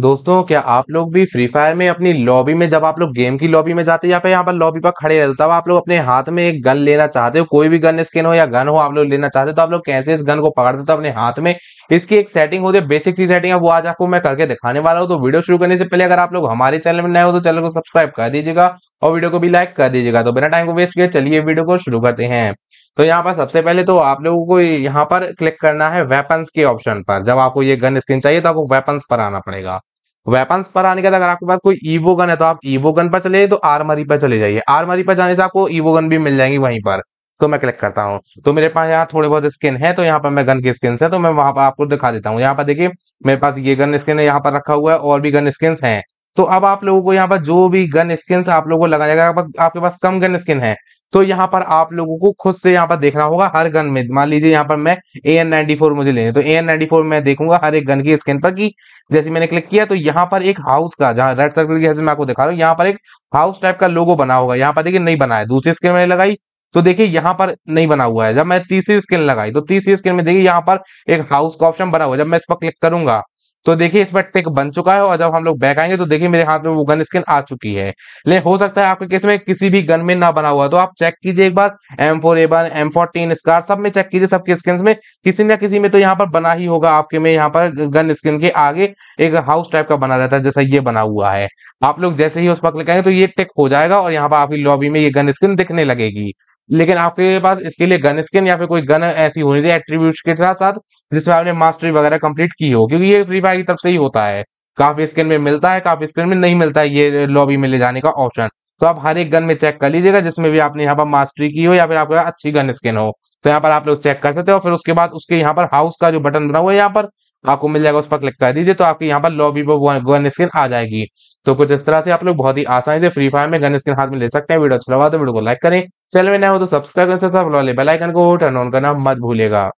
दोस्तों क्या आप लोग भी फ्री फायर में अपनी लॉबी में जब आप लोग गेम की लॉबी में जाते हैं या फिर यहाँ पर लॉबी पर खड़े रहते तब आप लोग अपने हाथ में एक गन लेना चाहते हो कोई भी गन स्किन हो या गन हो आप लोग लेना चाहते हो तो आप लोग कैसे इस गन को पकड़ते हो अपने हाथ में इसकी एक सेटिंग होती है बेसिक सी सेटिंग है वो आज आपको मैं करके दिखाने वाला हूँ तो वीडियो शुरू करने से पहले अगर आप लोग हमारे चैनल में नए हो तो चैनल को सब्सक्राइब कर दीजिएगा और वीडियो को भी लाइक कर दीजिएगा तो बिना टाइम को वेस्ट किए चलिए वीडियो को शुरू करते हैं तो यहाँ पर सबसे पहले तो आप लोगों को यहाँ पर क्लिक करना है वेपन्स के ऑप्शन पर जब आपको ये गन स्किन चाहिए तो आपको वेपन्स पर आना पड़ेगा वेपन्स पर आने के बाद अगर आपके पास कोई ईवो गन है तो आप ईवो गन पर चले तो आर्मरी पर चले जाइए आर्मरी पर जाने से आपको ईवो गन भी मिल जाएंगी वहीं पर तो मैं क्लिक करता हूँ तो मेरे पास यहाँ थोड़े बहुत स्किन है तो यहाँ पर मैं गन की स्किन है तो मैं वहां पर आपको दिखा देता हूँ यहाँ पर देखिए मेरे पास ये गन स्किन है यहाँ पर रखा हुआ है और भी गन स्किन है तो अब आप लोगों को यहाँ पर जो भी गन स्किन आप लोगों को लगाया जाएगा आपके पास कम गन स्किन है तो यहाँ पर आप लोगों को खुद से यहाँ पर देखना होगा हर गन में मान लीजिए यहाँ पर मैं ए एन नाइनटी फोर मुझे लेने तो ए एन नाइनटी फोर मैं देखूंगा हर एक गन की स्क्रीन पर कि जैसे मैंने क्लिक किया तो यहाँ पर एक हाउस का जहाँ रेड सर्कल की जैसे मैं आपको दिखा रहा हूँ यहाँ पर एक हाउस टाइप का लोगो बना होगा यहाँ पर देखिए नहीं बना है दूसरी स्क्रीन मैंने लगाई तो देखिए यहाँ पर नहीं बना हुआ है जब मैं तीसरी स्क्रीन लगाई तो तीसरी स्क्रीन में देखिए यहाँ पर एक हाउस का ऑप्शन बना हुआ है जब मैं इस पर क्लिक करूंगा तो देखिए इस पर टिक बन चुका है और जब हम लोग बैक आएंगे तो देखिए मेरे हाथ में वो गन स्किन आ चुकी है लेकिन हो सकता है आपके केस में किसी भी गन में ना बना हुआ तो आप चेक कीजिए एक बार M four A one M fourteen स्कार सब में चेक कीजिए सबके स्किन में किसी ना किसी में तो यहाँ पर बना ही होगा आपके में यहाँ पर गन स्किन के आगे एक हाउस टाइप का बना रहता है जैसा ये बना हुआ है आप लोग जैसे ही उस पर क्लिक आएंगे तो ये टिक हो जाएगा और यहाँ पर आपकी लॉबी में ये गन स्किन दिखने लगेगी लेकिन आपके पास इसके लिए गन स्किन या फिर कोई गन ऐसी होनी चाहिए एट्रीब्यूट के साथ साथ जिसमें आपने मास्टरी वगैरह कंप्लीट की हो क्योंकि ये फ्री फायर की तरफ से ही होता है काफी स्किन में मिलता है काफी स्किन में नहीं मिलता है ये लॉबी में ले जाने का ऑप्शन तो आप हर एक गन में चेक कर लीजिएगा जिसमें भी आपने यहाँ पर मास्टरी की हो या फिर आपके पास अच्छी गन स्किन हो तो यहाँ पर आप लोग चेक कर सकते हो फिर उसके बाद उसके यहाँ पर हाउस का जो बटन बना हुआ है यहाँ पर आपको मिल जाएगा उस पर क्लिक कर दीजिए तो आपके यहाँ पर लॉबी पर गन स्किन आ जाएगी तो कुछ इस तरह से आप लोग बहुत ही आसानी से फ्री फायर में गन स्किन हाथ में ले सकते हैं वीडियो अच्छा लगा तो वीडियो को लाइक करें चैनल में नया हो तो सब्सक्राइब कर साथ बेल आइकन को टर्न ऑन करना मत भूलेगा